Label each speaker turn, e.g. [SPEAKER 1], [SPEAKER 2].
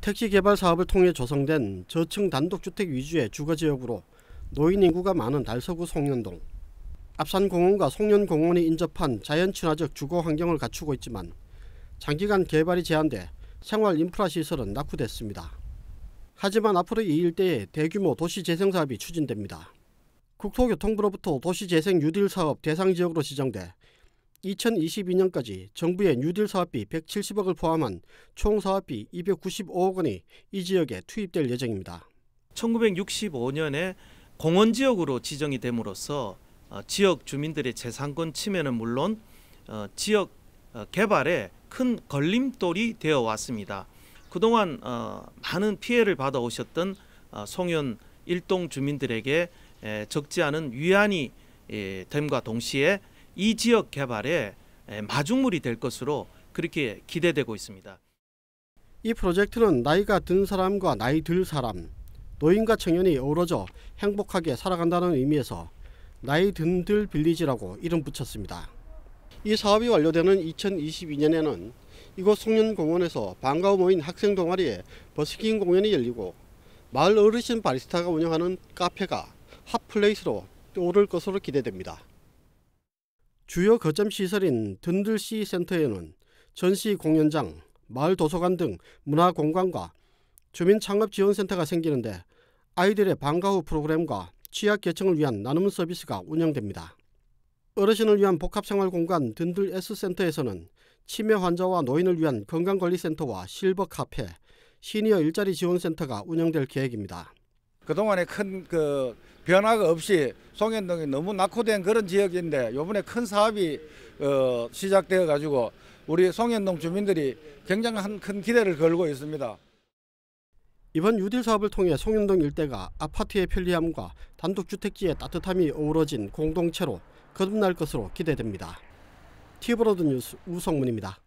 [SPEAKER 1] 택지 개발 사업을 통해 조성된 저층 단독주택 위주의 주거지역으로 노인 인구가 많은 달서구 송년동. 앞산공원과 송년공원이 인접한 자연친화적 주거 환경을 갖추고 있지만 장기간 개발이 제한돼 생활 인프라 시설은 낙후됐습니다. 하지만 앞으로 이 일대에 대규모 도시재생 사업이 추진됩니다. 국토교통부로부터 도시재생 유딜 사업 대상 지역으로 지정돼 2022년까지 정부의 뉴딜 사업비 170억을 포함한 총 사업비
[SPEAKER 2] 295억 원이 이 지역에 투입될 예정입니다. 1965년에 공원 지역으로 지정이 됨으로써 어, 지역 주민들의 재산권 침해는 물론 어, 지역 어, 개발에 큰 걸림돌이 되어 왔습니다. 그동안 많은 피해를 받아 오셨던 송현 일동 주민들에게 적지 않은 위안이 예, 됨과 동시에 이 지역 개발에 마중물이 될 것으로 그렇게 기대되고 있습니다. 이
[SPEAKER 1] 프로젝트는 나이가 든 사람과 나이 들 사람, 노인과 청년이 어우러져 행복하게 살아간다는 의미에서 나이 든들 빌리지라고 이름 붙였습니다. 이 사업이 완료되는 2022년에는 이곳 송년공원에서 방과 후 모인 학생 동아리에 버스킹 공연이 열리고 마을 어르신 바리스타가 운영하는 카페가 핫플레이스로 오를 것으로 기대됩니다. 주요 거점 시설인 든들시 센터에는 전시 공연장, 마을 도서관 등 문화공간과 주민 창업 지원센터가 생기는데 아이들의 방과 후 프로그램과 취약계층을 위한 나눔 서비스가 운영됩니다. 어르신을 위한 복합생활공간 든들 S센터에서는 치매 환자와 노인을 위한 건강관리센터와 실버 카페, 시니어 일자리 지원센터가 운영될 계획입니다. 그동안에 큰그
[SPEAKER 3] 변화가 없이 송현동이 너무 낙후된 그런 지역인데 요번에 큰 사업이 어, 시작되어 가지고 우리 송현동 주민들이 굉장한 큰 기대를 걸고 있습니다.
[SPEAKER 1] 이번 유딜 사업을 통해 송현동 일대가 아파트의 편리함과 단독주택지의 따뜻함이 어우러진 공동체로 거듭날 것으로 기대됩니다. 티브로드 뉴스 우성문입니다.